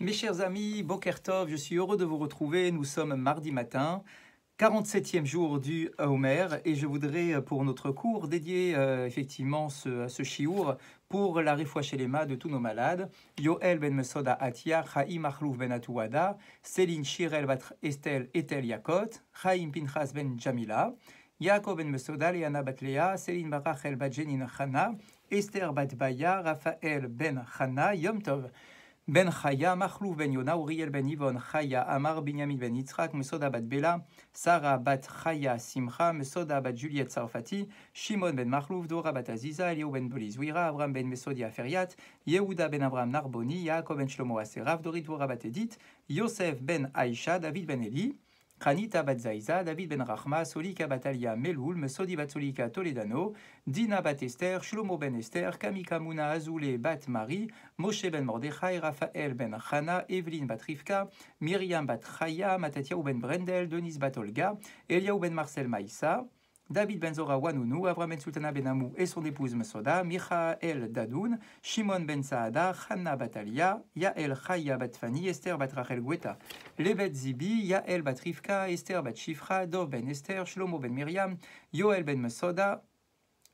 Mes chers amis, Bokertov, je suis heureux de vous retrouver. Nous sommes mardi matin, 47e jour du Homer, et je voudrais euh, pour notre cours dédier euh, effectivement ce, ce chiour pour la Refouachelema de tous nos malades. Yoel ben Mesoda Atia, Chaim Achlouf ben Atouada, Céline Shirel bat Estel Etel Yakot, Chaim Pinchas ben Jamila, Yaakov ben Mesoda, Léana Batlea, Céline Barachel bat Jenin Chana, Esther bat Baya, Raphaël ben Chana, Yom Tov. Ben Chaya, Machlouf Ben Yona, Uriel Ben Yvon, Chaya, Amar, Binyamin Ben Yitzhak, Mesoda Bat Bela, Sarah Bat Chaya, Simcha, Mesoda Bat Juliette Sarfati, Shimon Ben Machlouf, Dora Bat Aziza, Eliou Ben Belizouira, Abraham Ben Mesodia Feriat, Yehuda Ben Abraham Narboni, Yaakov Ben Shlomo Aserav, Dorit Dora Bat Edith, Yosef Ben Aisha, David Ben Eli, Kranita Batzaiza, David Ben Rahma, Solika Batalia Melul, Sodi Batsolika Toledano, Dina Batester, Shlomo Ben ester Kamika Mouna Azoulé Bat Marie, Moshe Ben Mordechai, Raphaël Ben Hana, Evelyn Batrivka, Myriam Batraya, Matatia Ben Brendel, Denise Batolga, Eliaou Ben Marcel Maïsa. David Benzora Wanounou, Avram Ben Sultana Benamou et son épouse Mesoda, Michael Dadoun, Shimon Ben Saada, Hanna Batalia, Yael Chaya Batfani, Esther Batrachel Guetta, Lebet Zibi, Yael Batrifka, Esther Shifra, Dov Ben Esther, Shlomo Ben Miriam, Yoel Ben Mesoda,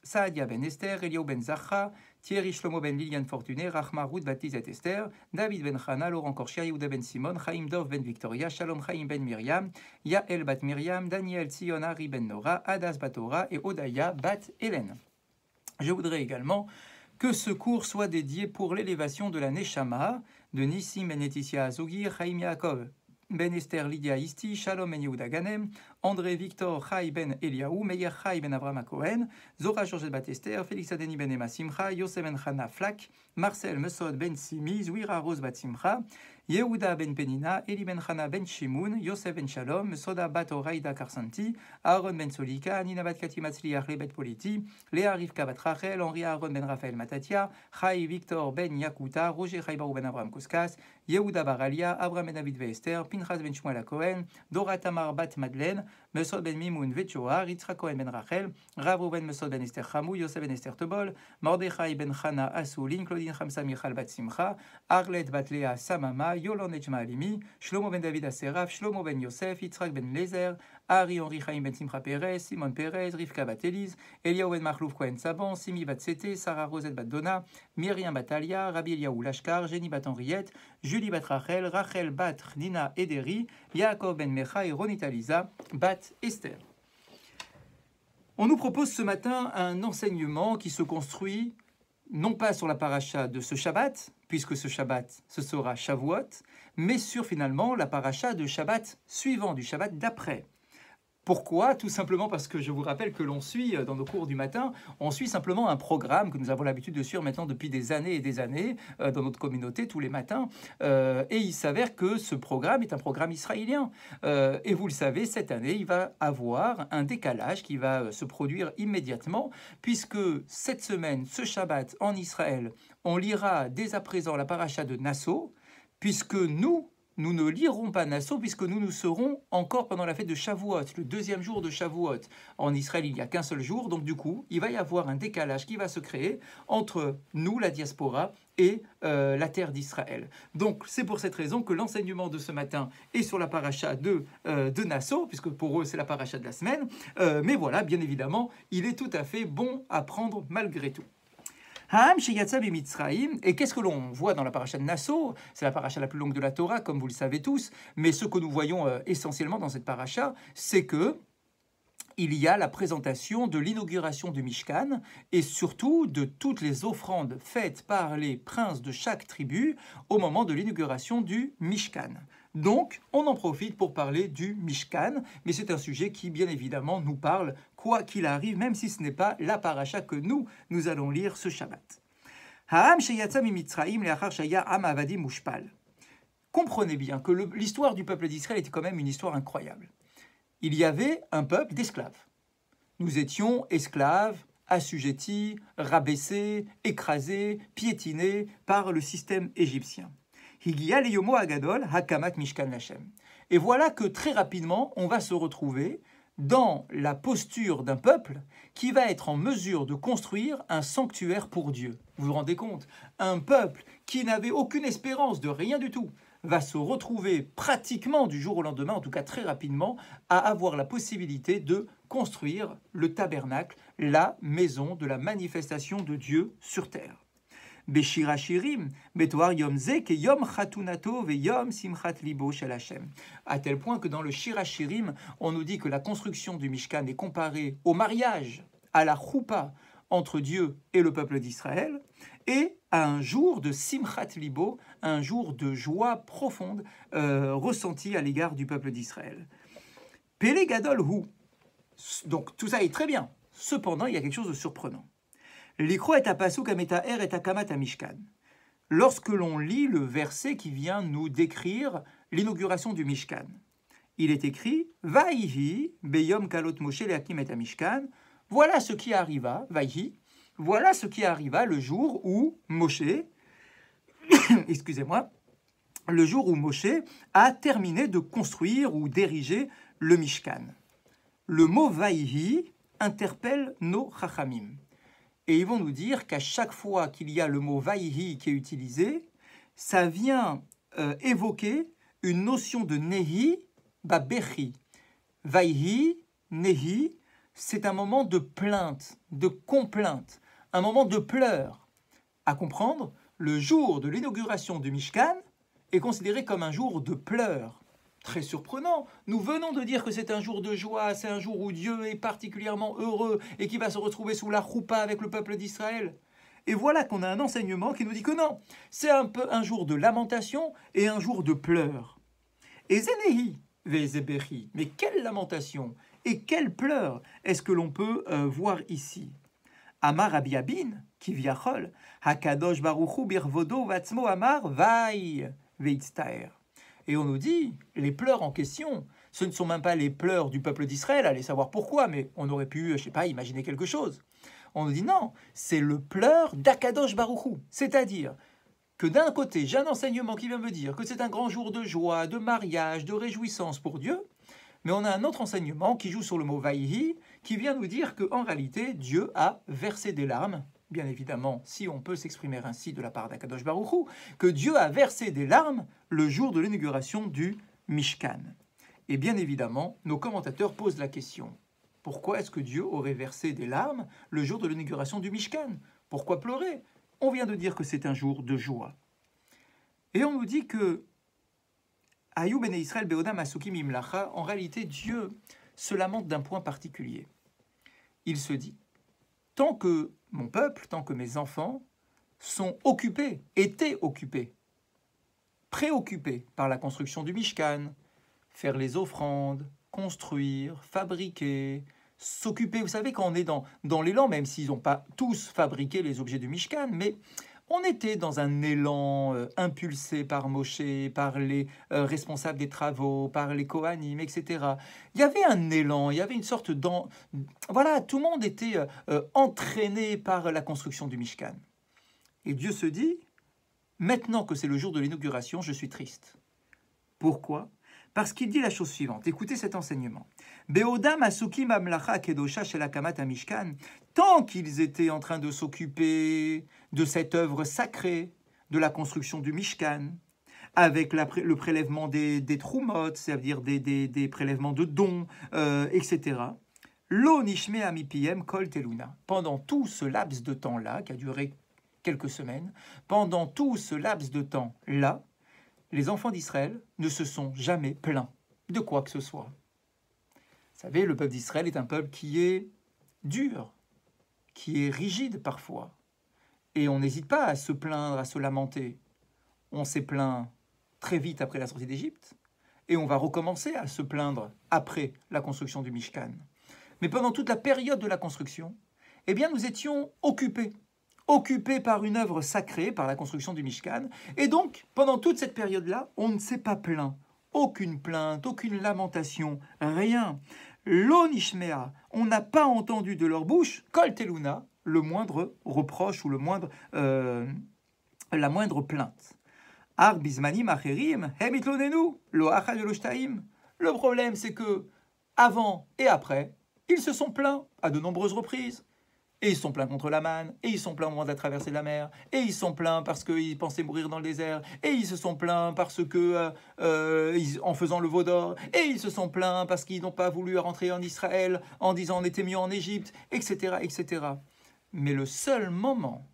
Saadia ben Esther, Elio ben Zacha, Thierry Shlomo ben Lilian Fortuné, Rahma Ruth Baptiste ben Esther, David ben Chana, Laurent Korchia, Yehuda ben Simon, Chaim Dov ben Victoria, Shalom Chaim ben Miriam, Yael bat Miriam, Daniel Siona ben Nora, Adas Batora et Odaya bat Hélène. Je voudrais également que ce cours soit dédié pour l'élévation de la Neshama de Nissim ben Netitia Azogir, Chaim Yaakov ben Esther Lydia Isti, Shalom Ben Yehuda Ganem, André Victor Chai ben Eliaou, Meyer Chai ben Avram Cohen, Zora Georges ben Batester, Félix Adeni ben Emma Simcha, Yosef ben Chana Flak, Marcel Mesod ben Simi, Zouira Rose bat Simcha, Yehuda ben Penina, Eli ben Chana ben Shimoun, Yosef ben Shalom, Soda bat Oraida Karsanti, Aaron ben Solika, Nina bat Kati Lebet Politi, Léa Rivka bat Rachel, Henri Aaron ben Raphaël Matatia, Chai Victor ben Yakuta, Roger Chai ben Avram Kouskas, Yehuda Baralia, Abraham ben David Vester, ben Pinchas ben Shmuel Cohen, Dora Tamar bat Madeleine, Mesod ben Mimoun Vetchoar, Yitzhak ben Rachel, Rav Ben Mesod ben Esther Hamou, Yosef ben Esther Tebol, Mordechai ben Chana Asoulin Claudine Hamsa Michal bat Simcha, Arlette bat Samama, Yolon Echma Shlomo ben David Aseraf, Shlomo ben Yosef, Yitzhak ben Lezer, Ari Henri Chaim ben Simcha Perez, Simon Perez, Rivka bat Elia Eliaou ben Cohen Saban, Simi bat Sete, Sarah Rosette bat Donna, Myriam bat Alia, Rabbi Eliaou Jenny bat Henriette, Julie bat Rachel, Rachel bat Nina Ederi, Yaakov ben Mecha et Ronitaliza bat Esther. On nous propose ce matin un enseignement qui se construit non pas sur la paracha de ce Shabbat, puisque ce Shabbat, ce sera Shavuot, mais sur finalement la paracha de Shabbat suivant, du Shabbat d'après. Pourquoi Tout simplement parce que je vous rappelle que l'on suit euh, dans nos cours du matin, on suit simplement un programme que nous avons l'habitude de suivre maintenant depuis des années et des années euh, dans notre communauté tous les matins. Euh, et il s'avère que ce programme est un programme israélien. et vous le savez, cette année, il va avoir un décalage qui va se produire immédiatement, puisque cette semaine, ce Shabbat en Israël, on lira dès à présent la paracha de Nassau, puisque nous, nous ne lirons pas Nassau puisque nous nous serons encore pendant la fête de Shavuot, le deuxième jour de Shavuot. En Israël, il n'y a qu'un seul jour, donc du coup, il va y avoir un décalage qui va se créer entre nous, la diaspora, et euh, la terre d'Israël. Donc c'est pour cette raison que l'enseignement de ce matin est sur la paracha de, euh, Nassau, puisque pour eux c'est la paracha de la semaine. Euh, mais voilà, bien évidemment, il est tout à fait bon à prendre malgré tout. Et qu'est-ce que l'on voit dans la paracha de Nassau C'est la paracha la plus longue de la Torah, comme vous le savez tous. Mais ce que nous voyons euh, essentiellement dans cette paracha, c'est que il y a la présentation de l'inauguration du Mishkan et surtout de toutes les offrandes faites par les princes de chaque tribu au moment de l'inauguration du Mishkan. Donc, on en profite pour parler du Mishkan, mais c'est un sujet qui, bien évidemment, nous parle quoi qu'il arrive, même si ce n'est pas la paracha que nous, nous allons lire ce Shabbat. Comprenez bien que l'histoire du peuple d'Israël était quand même une histoire incroyable. Il y avait un peuple d'esclaves. Nous étions esclaves, assujettis, rabaissés, écrasés, piétinés par le système égyptien. Agadol Mishkan Et voilà que très rapidement, on va se retrouver dans la posture d'un peuple qui va être en mesure de construire un sanctuaire pour Dieu. Vous vous rendez compte Un peuple qui n'avait aucune espérance de rien du tout va se retrouver pratiquement du jour au lendemain, en tout cas très rapidement, à avoir la possibilité de construire le tabernacle, la maison de la manifestation de Dieu sur terre. Beshirashirim, Betoar Yom Yom À tel point que dans le Shirashirim, on nous dit que la construction du Mishkan est comparée au mariage, à la choupa entre Dieu et le peuple d'Israël, et à un jour de Simchat Libo, un jour de joie profonde ressenti euh, ressentie à l'égard du peuple d'Israël. Pelegadolhu. Gadol Hu. Donc tout ça est très bien. Cependant, il y a quelque chose de surprenant. L'ikro est à pasuk er et à mishkan. Lorsque l'on lit le verset qui vient nous décrire l'inauguration du mishkan, il est écrit Vaihi beyom kalot Moshe Akim et mishkan. Voilà ce qui arriva, Vaihi. Voilà ce qui arriva le jour où Moshe, excusez-moi, le jour où Moshe a terminé de construire ou d'ériger le Mishkan. Le mot Vaihi interpelle nos Chachamim. Et ils vont nous dire qu'à chaque fois qu'il y a le mot vaïhi qui est utilisé, ça vient euh, évoquer une notion de nehi Babéhi. Vaïhi, nehi, c'est un moment de plainte, de complainte, un moment de pleurs. À comprendre, le jour de l'inauguration du Mishkan est considéré comme un jour de pleurs. Très surprenant. Nous venons de dire que c'est un jour de joie, c'est un jour où Dieu est particulièrement heureux et qui va se retrouver sous la roupa avec le peuple d'Israël. Et voilà qu'on a un enseignement qui nous dit que non, c'est un peu un jour de lamentation et un jour de pleurs. Et ve mais quelle lamentation et quelle pleurs est-ce que l'on peut euh, voir ici Amar Abiyabin, qui Hakadosh Baruchu Birvodo Vatzmo Amar Vai Veitstaer. Et on nous dit, les pleurs en question, ce ne sont même pas les pleurs du peuple d'Israël, allez savoir pourquoi, mais on aurait pu, euh, je sais pas, imaginer quelque chose. On nous dit non, c'est le pleur d'Akadosh Baruchou. C'est-à-dire que d'un côté, j'ai un enseignement qui vient me dire que c'est un grand jour de joie, de mariage, de réjouissance pour Dieu, mais on a un autre enseignement qui joue sur le mot vaïhi, qui vient nous dire qu'en réalité, Dieu a versé des larmes bien évidemment, si on peut s'exprimer ainsi de la part d'Akadosh Baruchou, que Dieu a versé des larmes le jour de l'inauguration du Mishkan. Et bien évidemment, nos commentateurs posent la question pourquoi est-ce que Dieu aurait versé des larmes le jour de l'inauguration du Mishkan Pourquoi pleurer On vient de dire que c'est un jour de joie. Et on nous dit que Ayub et ben Israël Beodam Masuki imlacha, en réalité, Dieu se lamente d'un point particulier. Il se dit Tant que mon peuple, tant que mes enfants sont occupés, étaient occupés, préoccupés par la construction du Mishkan, faire les offrandes, construire, fabriquer, s'occuper. Vous savez, quand on est dans, dans l'élan, même s'ils n'ont pas tous fabriqué les objets du Mishkan, mais on était dans un élan euh, impulsé par Moshe, par les euh, responsables des travaux, par les Kohanim, etc. Il y avait un élan, il y avait une sorte d'en... Voilà, tout le monde était euh, entraîné par la construction du Mishkan. Et Dieu se dit, maintenant que c'est le jour de l'inauguration, je suis triste. Pourquoi Parce qu'il dit la chose suivante, écoutez cet enseignement. Be'odam asukim Amlacha Kedosha Shelakamat Amishkan, tant qu'ils étaient en train de s'occuper de cette œuvre sacrée, de la construction du Mishkan, avec le prélèvement des, des c'est-à-dire des, prélèvements de dons, euh, etc. Lo nishme amipiem kol teluna. Pendant tout ce laps de temps-là, qui a duré quelques semaines, pendant tout ce laps de temps-là, les enfants d'Israël ne se sont jamais plaints de quoi que ce soit savez, le peuple d'Israël est un peuple qui est dur, qui est rigide parfois. Et on n'hésite pas à se plaindre, à se lamenter. On s'est plaint très vite après la sortie d'Égypte, et on va recommencer à se plaindre après la construction du Mishkan. Mais pendant toute la période de la construction, eh bien, nous étions occupés, occupés par une œuvre sacrée, par la construction du Mishkan. Et donc, pendant toute cette période-là, on ne s'est pas plaint, aucune plainte, aucune lamentation, rien. L'onishmea, on n'a pas entendu de leur bouche, teluna, le moindre reproche ou le moindre, euh, la moindre plainte. Arbizmanim de hemitlonenu, Le problème, c'est que, avant et après, ils se sont plaints à de nombreuses reprises. Et ils sont pleins contre la manne, et ils sont pleins au moment de traverser la mer, et ils sont pleins parce qu'ils pensaient mourir dans le désert, et ils se sont pleins parce que, euh, euh, en faisant le veau d'or, et ils se sont pleins parce qu'ils n'ont pas voulu rentrer en Israël en disant on était mieux en Égypte, etc., etc. Mais le seul moment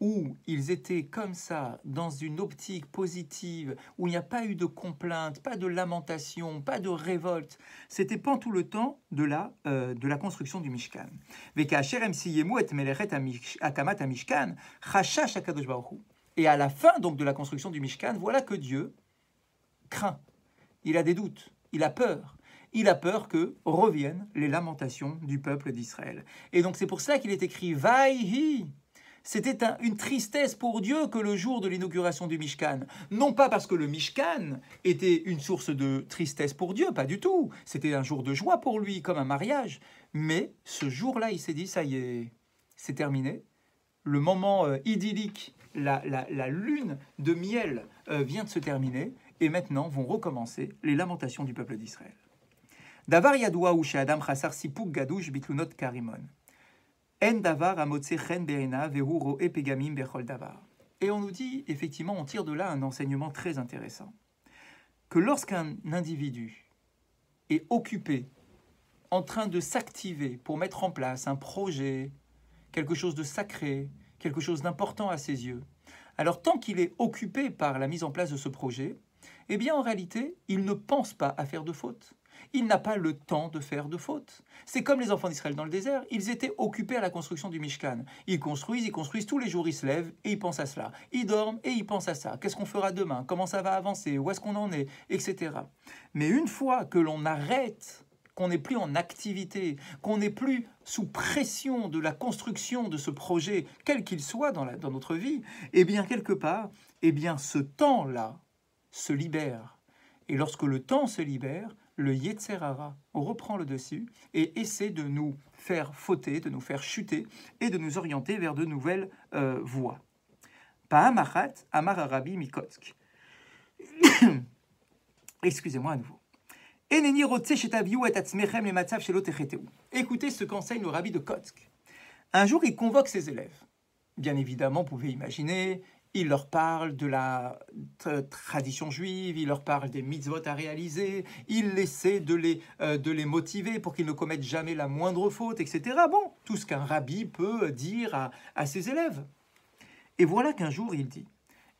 où ils étaient comme ça, dans une optique positive, où il n'y a pas eu de complainte, pas de lamentation, pas de révolte, c'était pendant tout le temps de la, euh, de la construction du Mishkan. Et à la fin donc de la construction du Mishkan, voilà que Dieu craint. Il a des doutes, il a peur il a peur que reviennent les lamentations du peuple d'Israël. Et donc c'est pour cela qu'il est écrit Vaihi c'était une tristesse pour Dieu que le jour de l'inauguration du Mishkan. Non pas parce que le Mishkan était une source de tristesse pour Dieu, pas du tout. C'était un jour de joie pour lui, comme un mariage. Mais ce jour-là, il s'est dit, ça y est, c'est terminé. Le moment euh, idyllique, la, lune de miel euh, vient de se terminer. Et maintenant vont recommencer les lamentations du peuple d'Israël. Davar ou Adam Chassar Bitlunot Karimon. Et on nous dit, effectivement, on tire de là un enseignement très intéressant. Que lorsqu'un individu est occupé, en train de s'activer pour mettre en place un projet, quelque chose de sacré, quelque chose d'important à ses yeux, alors tant qu'il est occupé par la mise en place de ce projet, eh bien en réalité, il ne pense pas à faire de faute il n'a pas le temps de faire de fautes. C'est comme les enfants d'Israël dans le désert, ils étaient occupés à la construction du Mishkan. Ils construisent, ils construisent, tous les jours ils se lèvent et ils pensent à cela. Ils dorment et ils pensent à ça. Qu'est-ce qu'on fera demain Comment ça va avancer Où est-ce qu'on en est Etc. Mais une fois que l'on arrête qu'on n'est plus en activité, qu'on n'est plus sous pression de la construction de ce projet, quel qu'il soit dans, dans notre vie, eh bien, quelque part, eh bien, ce temps-là se libère. Et lorsque le temps se libère, le Yetzerara reprend le dessus et essaie de nous faire fauter, de nous faire chuter et de nous orienter vers de nouvelles euh, voies. amar Amararabi Mikotsk. Excusez-moi à nouveau. Écoutez ce qu'enseigne le rabbi de Kotsk. Un jour, il convoque ses élèves. Bien évidemment, vous pouvez imaginer, il leur parle de la tradition juive, il leur parle des mitzvot à réaliser, il essaie de les, euh, de les motiver pour qu'ils ne commettent jamais la moindre faute, etc. Bon, tout ce qu'un rabbi peut dire à, ses élèves. Et voilà qu'un jour il dit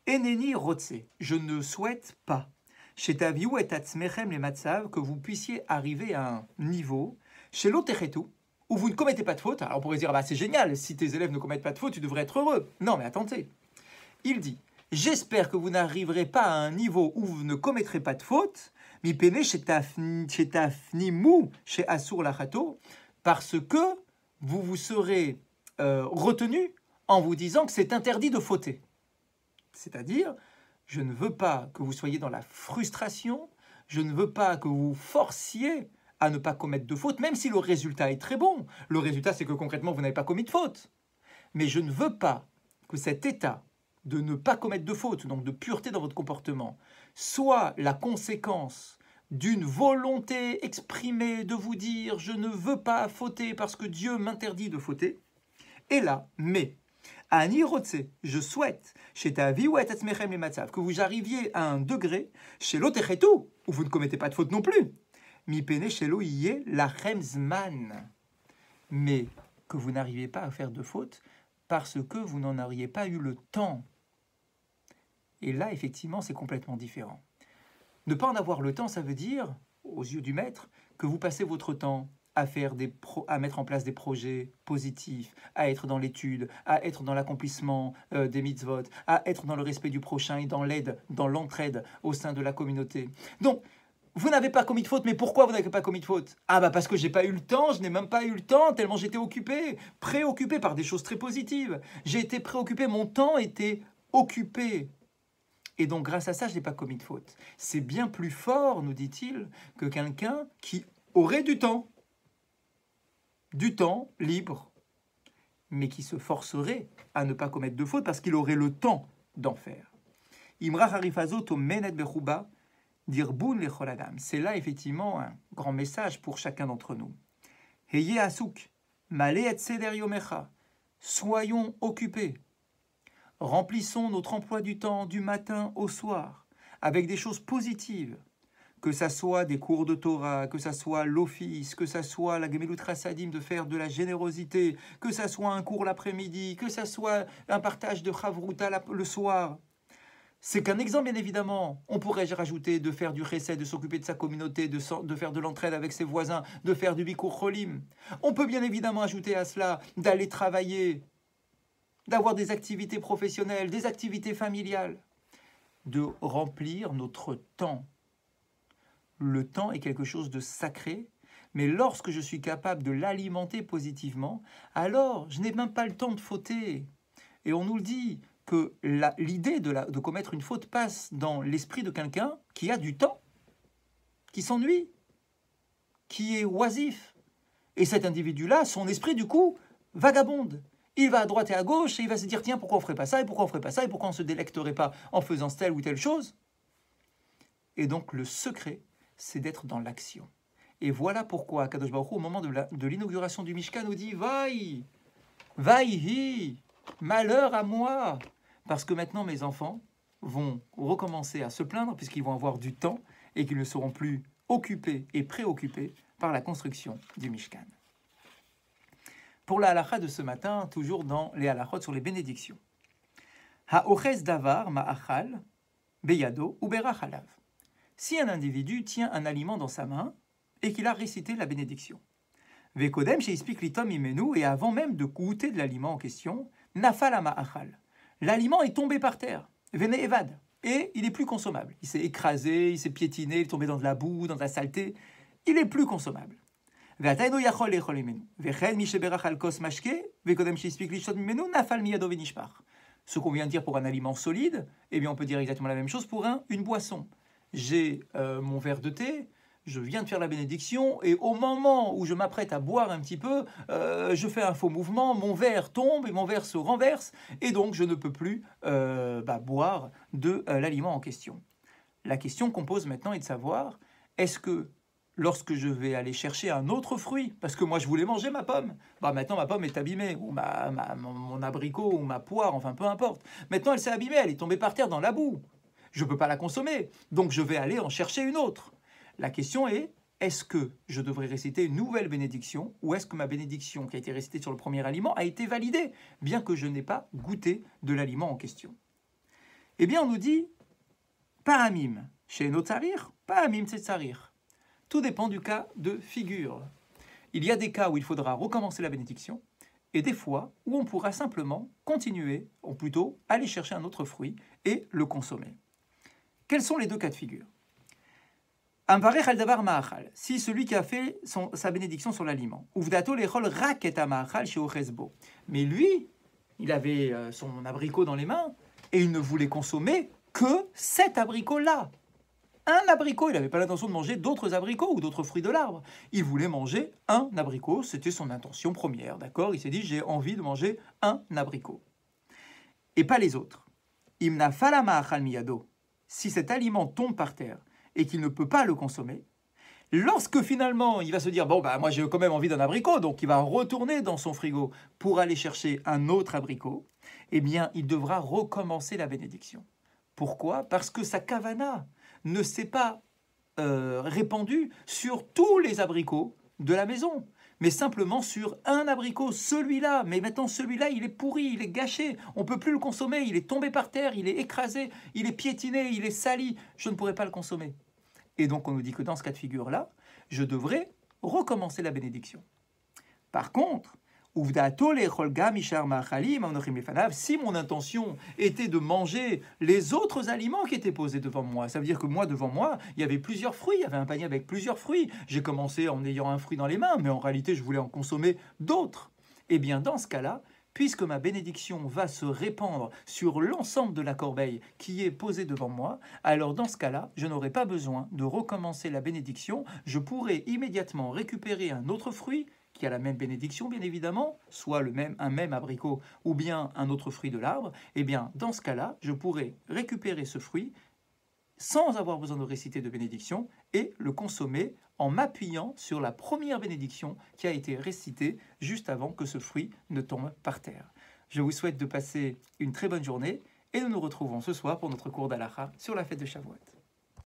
Eneni rotse, je ne souhaite pas, chez Taviou et Tatsmechem les Matsav, que vous puissiez arriver à un niveau, chez l'Otechetu, où vous ne commettez pas de faute. Alors on pourrait dire ah bah, c'est génial, si tes élèves ne commettent pas de faute, tu devrais être heureux. Non, mais attendez. Il dit J'espère que vous n'arriverez pas à un niveau où vous ne commettrez pas de faute, mi pene chez mou chez Lachato, parce que vous vous serez euh, retenu en vous disant que c'est interdit de fauter. C'est-à-dire, je ne veux pas que vous soyez dans la frustration, je ne veux pas que vous forciez à ne pas commettre de fautes, même si le résultat est très bon. Le résultat, c'est que concrètement, vous n'avez pas commis de faute. Mais je ne veux pas que cet état de ne pas commettre de faute, donc de pureté dans votre comportement, soit la conséquence d'une volonté exprimée de vous dire je ne veux pas fauter parce que Dieu m'interdit de fauter, et là, mais, Ani Rotse, je souhaite, chez ta vie ou que vous arriviez à un degré, chez l'Otechetu, où vous ne commettez pas de faute non plus, mi chez la Remsman, mais que vous n'arriviez pas à faire de faute parce que vous n'en auriez pas eu le temps. Et là, effectivement, c'est complètement différent. Ne pas en avoir le temps, ça veut dire, aux yeux du maître, que vous passez votre temps à, faire des à mettre en place des projets positifs, à être dans l'étude, à être dans l'accomplissement euh, des mitzvot, à être dans le respect du prochain et dans l'aide, dans l'entraide au sein de la communauté. Donc, vous n'avez pas commis de faute, mais pourquoi vous n'avez pas commis de faute Ah bah parce que j'ai pas eu le temps, je n'ai même pas eu le temps, tellement j'étais occupé, préoccupé par des choses très positives. J'ai été préoccupé, mon temps était occupé et donc grâce à ça, je n'ai pas commis de faute. C'est bien plus fort, nous dit-il, que quelqu'un qui aurait du temps, du temps libre, mais qui se forcerait à ne pas commettre de faute parce qu'il aurait le temps d'en faire. C'est là effectivement un grand message pour chacun d'entre nous. Soyons occupés, Remplissons notre emploi du temps du matin au soir avec des choses positives, que ça soit des cours de Torah, que ça soit l'office, que ça soit la Gemelut Rasadim, de faire de la générosité, que ça soit un cours l'après-midi, que ça soit un partage de Chavruta le soir. C'est qu'un exemple, bien évidemment. On pourrait rajouter de faire du recès, de s'occuper de sa communauté, de, de faire de l'entraide avec ses voisins, de faire du bikur cholim. On peut bien évidemment ajouter à cela d'aller travailler, d'avoir des activités professionnelles, des activités familiales, de remplir notre temps. Le temps est quelque chose de sacré, mais lorsque je suis capable de l'alimenter positivement, alors je n'ai même pas le temps de fauter. Et on nous le dit que l'idée de, de commettre une faute passe dans l'esprit de quelqu'un qui a du temps, qui s'ennuie, qui est oisif. Et cet individu-là, son esprit, du coup, vagabonde il va à droite et à gauche et il va se dire tiens, pourquoi on ferait pas ça et pourquoi on ferait pas ça et pourquoi on se délecterait pas en faisant telle ou telle chose Et donc le secret, c'est d'être dans l'action. Et voilà pourquoi Kadosh Baruch au moment de l'inauguration du Mishkan, nous dit Vaï, vaïhi, malheur à moi Parce que maintenant mes enfants vont recommencer à se plaindre puisqu'ils vont avoir du temps et qu'ils ne seront plus occupés et préoccupés par la construction du Mishkan pour la halacha de ce matin, toujours dans les halakhot, sur les bénédictions. Ha'oches davar ma'achal beyado ou Si un individu tient un aliment dans sa main et qu'il a récité la bénédiction. Vekodem she'ispik litom imenu et avant même de goûter de l'aliment en question, nafala ma'achal. L'aliment est tombé par terre, vene et il est plus consommable. Il s'est écrasé, il s'est piétiné, il est tombé dans de la boue, dans la saleté. Il est plus consommable. Ce qu'on vient de dire pour un aliment solide, eh bien on peut dire exactement la même chose pour un, une boisson. J'ai euh, mon verre de thé, je viens de faire la bénédiction et au moment où je m'apprête à boire un petit peu, euh, je fais un faux mouvement, mon verre tombe et mon verre se renverse et donc je ne peux plus euh, bah, boire de l'aliment en question. La question qu'on pose maintenant est de savoir est-ce que lorsque je vais aller chercher un autre fruit, parce que moi je voulais manger ma pomme, bah maintenant ma pomme est abîmée, ou ma, mon, abricot, ou ma poire, enfin peu importe. Maintenant elle s'est abîmée, elle est tombée par terre dans la boue. Je ne peux pas la consommer, donc je vais aller en chercher une autre. La question est, est-ce que je devrais réciter une nouvelle bénédiction, ou est-ce que ma bénédiction qui a été récitée sur le premier aliment a été validée, bien que je n'ai pas goûté de l'aliment en question Eh bien on nous dit, mime. chez nos tsarir, c'est tsarir tout dépend du cas de figure. Il y a des cas où il faudra recommencer la bénédiction et des fois où on pourra simplement continuer, ou plutôt aller chercher un autre fruit et le consommer. Quels sont les deux cas de figure si celui qui a fait sa bénédiction sur l'aliment, mais lui, il avait euh, son abricot dans les mains et il ne voulait consommer que cet abricot-là, un abricot. Il n'avait pas l'intention de manger d'autres abricots ou d'autres fruits de l'arbre. Il voulait manger un abricot. C'était son intention première, d'accord Il s'est dit, j'ai envie de manger un abricot. Et pas les autres. Imna falama miyado. Si cet aliment tombe par terre et qu'il ne peut pas le consommer, Lorsque finalement il va se dire bon bah moi j'ai quand même envie d'un abricot donc il va retourner dans son frigo pour aller chercher un autre abricot, eh bien il devra recommencer la bénédiction. Pourquoi Parce que sa cavana ne s'est pas euh, répandu sur tous les abricots de la maison, mais simplement sur un abricot, celui-là. Mais maintenant, celui-là, il est pourri, il est gâché, on ne peut plus le consommer, il est tombé par terre, il est écrasé, il est piétiné, il est sali, je ne pourrais pas le consommer. Et donc, on nous dit que dans ce cas de figure-là, je devrais recommencer la bénédiction. Par contre, si mon intention était de manger les autres aliments qui étaient posés devant moi, ça veut dire que moi, devant moi, il y avait plusieurs fruits, il y avait un panier avec plusieurs fruits. J'ai commencé en ayant un fruit dans les mains, mais en réalité, je voulais en consommer d'autres. Eh bien, dans ce cas-là, puisque ma bénédiction va se répandre sur l'ensemble de la corbeille qui est posée devant moi, alors dans ce cas-là, je n'aurai pas besoin de recommencer la bénédiction, je pourrai immédiatement récupérer un autre fruit qui a la même bénédiction, bien évidemment, soit le même, un même abricot ou bien un autre fruit de l'arbre, eh bien, dans ce cas-là, je pourrais récupérer ce fruit sans avoir besoin de réciter de bénédiction et le consommer en m'appuyant sur la première bénédiction qui a été récitée juste avant que ce fruit ne tombe par terre. Je vous souhaite de passer une très bonne journée et nous nous retrouvons ce soir pour notre cours d'Alaha sur la fête de Shavuot.